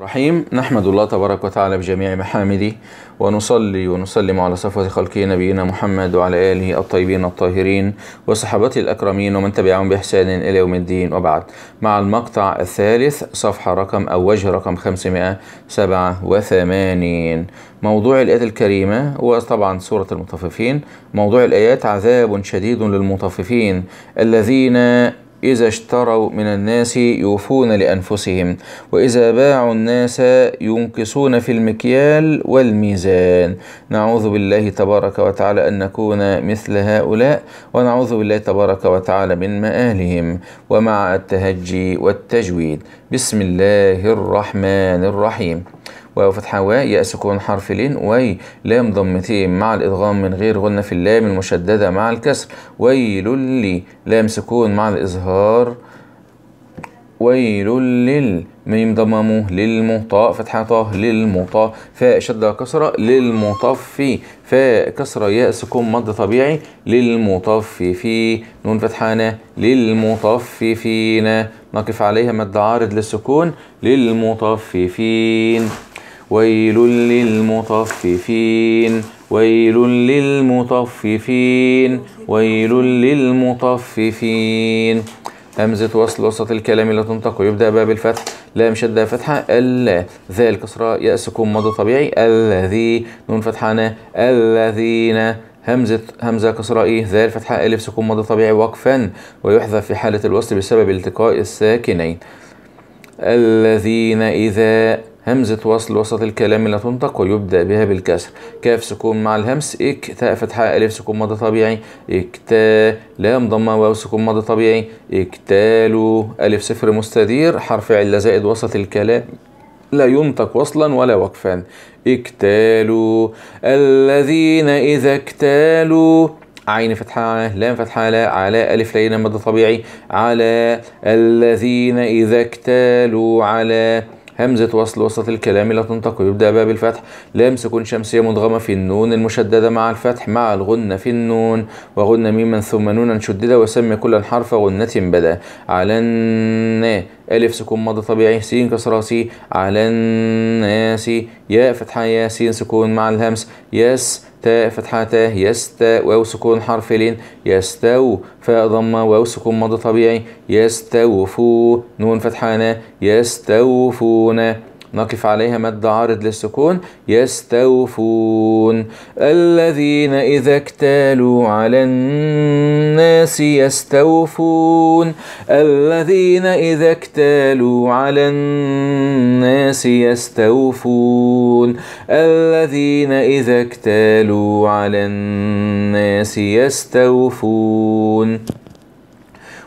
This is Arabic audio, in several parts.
رحيم نحمد الله تبارك وتعالى بجميع محامده ونصلي ونسلم على صفوة خلقه نبينا محمد وعلى آله الطيبين الطاهرين وصحابته الأكرمين ومن تبعهم بإحسان إلى يوم الدين وبعد مع المقطع الثالث صفحة رقم أو وجه رقم 587 موضوع الآيات الكريمة هو طبعا سورة المطففين موضوع الآيات عذاب شديد للمطففين الذين إذا اشتروا من الناس يوفون لأنفسهم وإذا باعوا الناس ينقصون في المكيال والميزان نعوذ بالله تبارك وتعالى أن نكون مثل هؤلاء ونعوذ بالله تبارك وتعالى من مآلهم ومع التهجي والتجويد بسم الله الرحمن الرحيم واو فتحة واء يا سكون حرف لين وي لام ضمتين مع الإدغام من غير غنة في اللام المشددة مع الكسر ويل لي لام سكون مع الإظهار ويل لل ميم ضممه للمطاء فتحة طه للمطاء فاء شدة كسرة للمطفي فاء كسرة ياء سكون مد طبيعي للمطفي في نون فتحانة للمطفي فينا نقف عليها مد عارض للسكون للمطففين ويل للمطففين ويل للمطففين ويل للمطففين همزة وصل وسط الكلام لا تنطق ويبدأ باب الفتح لام شدة فتحة ألا ذلك كسرة يأسكم مضى طبيعي الذي نون فتحة الذين همزة همزة كسرة إيه ذال فتحة ألف سكون مضى طبيعي وقفا ويحذف في حالة الوصل بسبب التقاء الساكنين الذين إذا همزة وصل وسط الكلام لا تنطق ويبدأ بها بالكسر كاف سكون مع الهمس إك تاء فتحة ألف سكون مضى طبيعي إكتا لام ضمة واو سكون مضى طبيعي إكتالو ألف صفر مستدير حرف علة زائد وسط الكلام لا ينطق وصلا ولا وقفا اكتالوا الذين إذا اكتالوا عين فتحة لام فتحة لا على ألف لين مد طبيعي على الذين إذا اكتالوا على همزة وصل وسط الكلام لا تنطق ويبدأ بها بالفتح لام سكون شمسية مدغمة في النون المشددة مع الفتح مع الغنة في النون وغنة ميما ثم نونا شددة وسمي كل حرف غنة بدأ على النا ألف سكون مضى طبيعي س كسرة س على الناس ياء فتحة ياء س سكون مع الهمس يس تاء فتحة تاء يستاء واو سكون حرف لين يستو فاء ضمة واو سكون مضى طبيعي يستوفو نون فتحة نا يستوفون نقف عليها مد عارض للسكون يستوفون الذين إذا اكتالوا على الناس يستوفون الذين إذا اكتالوا على الناس يستوفون الذين إذا اكتالوا على الناس يستوفون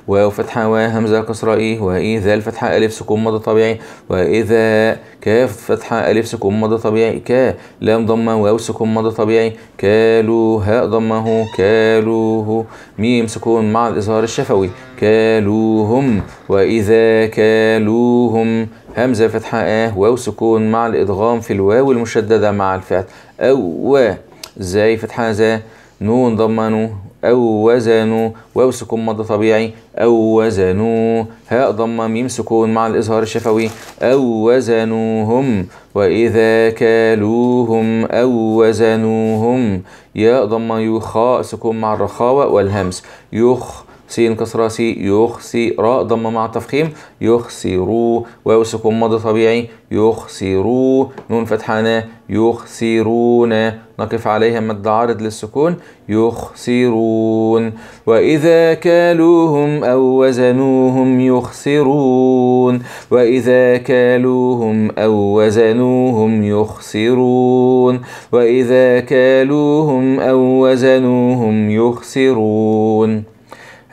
واو فتحة همزة كسرة إيه وإذا الفتحة ألف سكون مضى طبيعي وإذا كاف فتحة ألف سكون مضى طبيعي كا لام ضمة واو سكون مضى طبيعي كالو هاء ضمه كالوه ميم سكون مع الإظهار الشفوي كالوهم وإذا كالوهم همزة فتحة آه واو سكون مع الإدغام في الواو المشددة مع الفعل أو وا زي فتحة زا نون ضمة أو وزنوا واو سكون مضى طبيعي أو وزنوا هاء ضمة ميم سكون مع الإظهار الشفوي أو وزنوهم وإذا كالوهم أو وزنوهم ياء ضمة يخاء سكون مع الرخاوة والهمس يخ س كسرة س يخسي راء ضم مع التفخيم يخسروا واو سكون ماضي طبيعي يخسروا نون فتحة نا يخسرون نقف عليها مد عارض للسكون يخسرون وإذا كالوهم أو وزنوهم يخسرون وإذا كالوهم أو وزنوهم يخسرون وإذا كالوهم أو وزنوهم يخسرون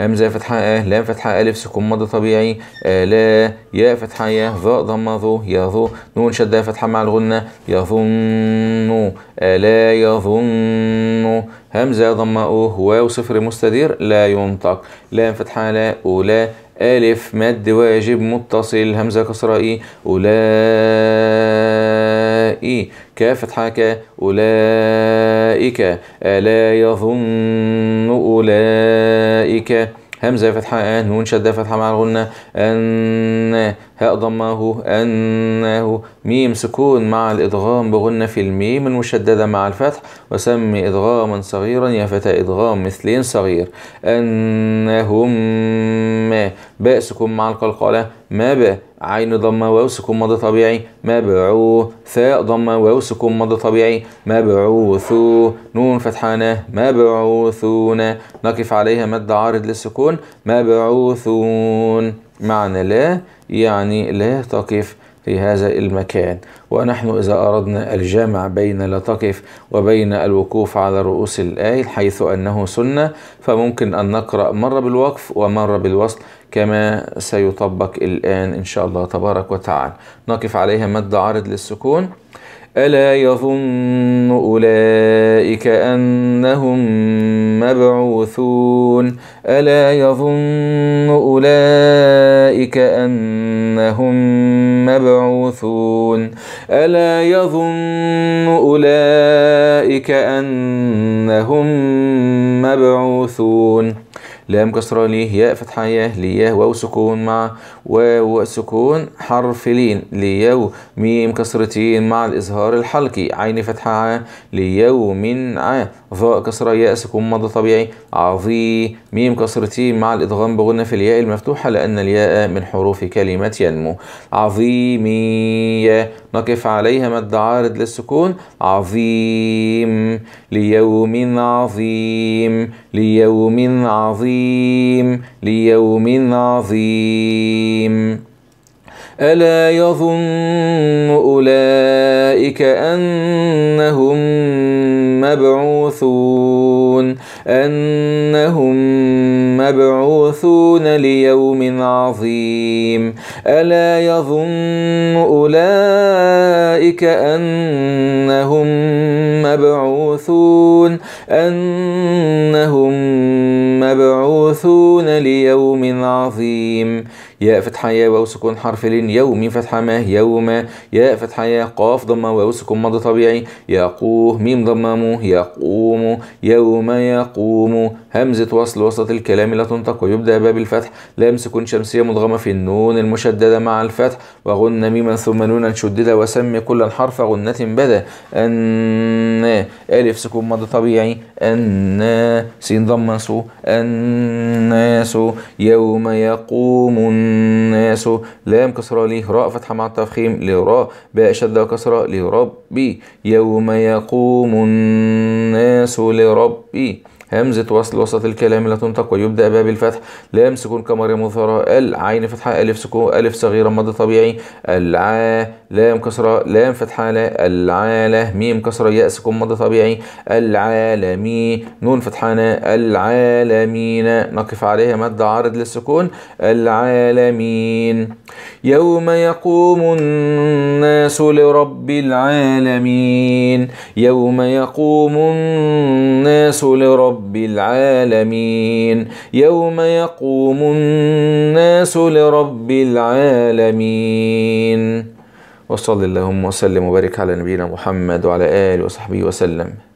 همزه فتحه ا آه، لام فتحه الف سكون مضي طبيعي آه لا يا فتحه يا ظاء ضمه ظو ظو نون شده فتحه مع الغنه يظن الا آه، يظن همزه ضمه اوه واو صفر مستدير لا ينطق لام فتحه لا ولا الف مد واجب متصل همزه كسرائي اي اولا أولئك كافة حكى أولئك ألا يظن أولئك همزة فتحة آن نون شدة فتحة مع الغنة أن هاء ضمه أنه ميم سكون مع الإدغام بغنة في الميم المشددة مع الفتح وسمي إدغاما صغيرا يا فتى إدغام مثلين صغير أنهم ما باء سكون مع القلقلة ما باء عين ضمة واو سكون مضى طبيعي مبعوث ثاء ضمة واو سكون مضى طبيعي بعوثو نون فتحانة مبعوثون نقف عليها مد عارض للسكون مبعوثون معنى لا يعني لا تقف في هذا المكان ونحن إذا أردنا الجمع بين لا تقف وبين الوقوف على رؤوس الآية حيث أنه سنة فممكن أن نقرأ مرة بالوقف ومرة بالوصل كما سيطبق الآن إن شاء الله تبارك وتعالى نقف عليها مد عارض للسكون ألا يظن أولئك أنهم مبعوثون ألا يظن أولئك أولئك أنهم مبعوثون ألا يظن أولئك أنهم مبعوثون لام كسرة ليه ياء ياء لياه واو سكون مع واو سكون حرف لين ليو ميم كسرتين مع الإظهار الحلقي عين فتحة ليوم ع ظاء كسرة ياء سكون مضى طبيعي عظي ميم كسرتين مع الإدغام بغنة في الياء المفتوحة لأن الياء من حروف كلمة ينمو عظيمية نقف عليها مد عارض للسكون عظيم ليوم عظيم ليوم عظيم ليوم عظيم الا يظن اولئك انهم مبعوثون انهم مبعوثون ليوم عظيم الا يظن اولئك انهم مبعوثون مبعوثون أنهم مبعوثون ليوم عظيم ياء فتحة يا واو سكون حرف لين يوم فتحة ما يوم ياء فتحة يا قاف ضمة واو سكون مضى طبيعي يقوه ميم ضمة مو يقوم يوم يقوم همزة وصل وسط الكلام لا تنطق ويبدأ باب الفتح لام سكون شمسية مضغمة في النون المشددة مع الفتح وغن ميما ثم نونا شددة وسم كل حرف غنة بدا أن ألف سكون مضى طبيعي أن سين ضمة سو الناس يوم يقوم الناس لام كسرة ليه راء فتحة مع التفخيم لراء باء شدة وكسرة لربي يوم يقوم الناس لربي همزة وصل وسط الكلام لا تنطق ويبدأ بها بالفتح لام سكون كمريم مثرى العين فتحة ألف سكون ألف صغيرة مد طبيعي الع لام كسرة لام فتحة لا العالة ميم كسرة ياء سكون مد طبيعي العالمي نون فتحة العالمين نقف عليها مد عارض للسكون العالمين يوم يقوم الناس لرب العالمين يوم يقوم الناس لرب رب العالمين يوم يقوم الناس لرب العالمين وصلى اللهم وسلم وبارك على نبينا محمد وعلى آله وصحبه وسلم